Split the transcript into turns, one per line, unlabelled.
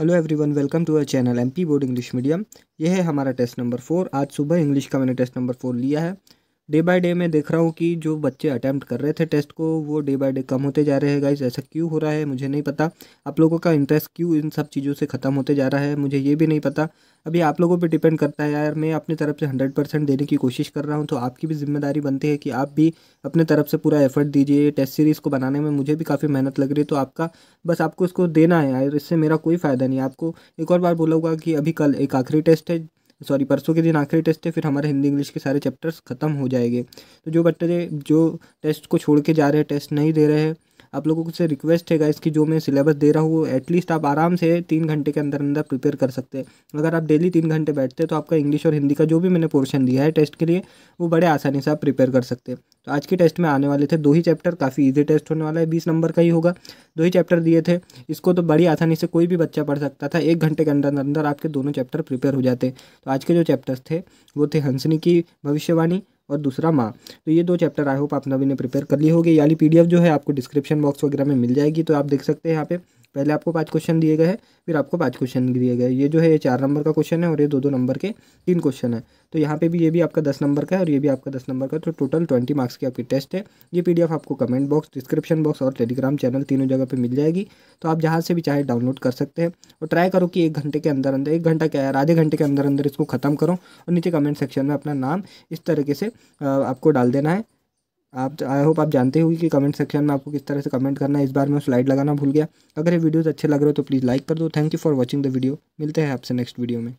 hello everyone welcome to our channel MP board English medium यह है हमारा test number four आज सुबह इंग्लिश का मैंने टेस्ट नंबर फोर लिया है डे बाय डे मैं देख रहा हूँ कि जो बच्चे अटैम्प्ट कर रहे थे टेस्ट को वो डे बाय डे कम होते जा रहे हैं गाइज ऐसा क्यों हो रहा है मुझे नहीं पता आप लोगों का इंटरेस्ट क्यों इन सब चीज़ों से ख़त्म होते जा रहा है मुझे ये भी नहीं पता अभी आप लोगों पे डिपेंड करता है यार मैं अपनी तरफ से हंड्रेड परसेंट देने की कोशिश कर रहा हूँ तो आपकी भी जिम्मेदारी बनती है कि आप भी अपने तरफ से पूरा एफर्ट दीजिए टेस्ट सीरीज़ को बनाने में मुझे भी काफ़ी मेहनत लग रही है तो आपका बस आपको इसको देना है यार इससे मेरा कोई फ़ायदा नहीं है आपको एक और बार बोला कि अभी कल एक आखिरी टेस्ट है सॉरी परसों के दिन आखिरी टेस्ट है फिर हमारे हिंदी इंग्लिश के सारे चैप्टर्स ख़त्म हो जाएंगे तो जो बच्चे जो टेस्ट को छोड़ के जा रहे हैं टेस्ट नहीं दे रहे हैं आप लोगों से रिक्वेस्ट है गाइस कि जो मैं सिलेबस दे रहा हूँ एटलीस्ट आप आराम से तीन घंटे के अंदर अंदर प्रिपेयर कर सकते हैं अगर आप डेली तीन घंटे बैठते हैं तो आपका इंग्लिश और हिंदी का जो भी मैंने पोर्शन दिया है टेस्ट के लिए वो बड़े आसानी से आप प्रिपेयर कर सकते हैं तो आज के टेस्ट में आने वाले थे दो ही चैप्टर काफ़ी ईजी टेस्ट होने वाला है बीस नंबर का ही होगा दो ही चैप्टर दिए थे इसको तो बड़ी आसानी से कोई भी बच्चा पढ़ सकता था एक घंटे के अंदर अंदर आपके दोनों चैप्टर प्रिपेयर हो जाते तो आज के जो चैप्टर्स थे वो थे हंसनी की भविष्यवाणी और दूसरा माँ तो ये दो चैप्टर आई होप आप नवी ने प्रिपेयर कर लिए होगी याली पी जो है आपको डिस्क्रिप्शन बॉक्स वगैरह में मिल जाएगी तो आप देख सकते हैं यहाँ पे पहले आपको पाँच क्वेश्चन दिए गए हैं फिर आपको पाँच क्वेश्चन दिए गए ये जो है ये चार नंबर का क्वेश्चन है और ये दो दो नंबर के तीन क्वेश्चन है तो यहाँ पे भी ये भी आपका दस नंबर का है और ये भी आपका दस नंबर का तो टोटल ट्वेंटी मार्क्स की आपकी टेस्ट है ये पी आपको कमेंट बॉक्स डिस्क्रिप्शन बॉक्स और टेलीग्राम चैनल तीनों जगह पर मिल जाएगी तो आप जहाँ से भी चाहे डाउनलोड कर सकते हैं और ट्राई करो कि एक घंटे के अंदर अंदर एक घंटा क्या है आधे घंटे के अंदर अंदर इसको खत्म करो और नीचे कमेंट सेक्शन में अपना नाम इस तरीके से आपको डाल देना है आप आई होप आप जानते होगी कि कमेंट सेक्शन में आपको किस तरह से कमेंट करना है इस बार मैं स्लाइड लगाना भूल गया अगर ये वीडियोज़ अच्छे लग रहे हो तो प्लीज़ लाइक कर दो thank you for watching the video मिलते हैं आपसे नेक्स्ट वीडियो में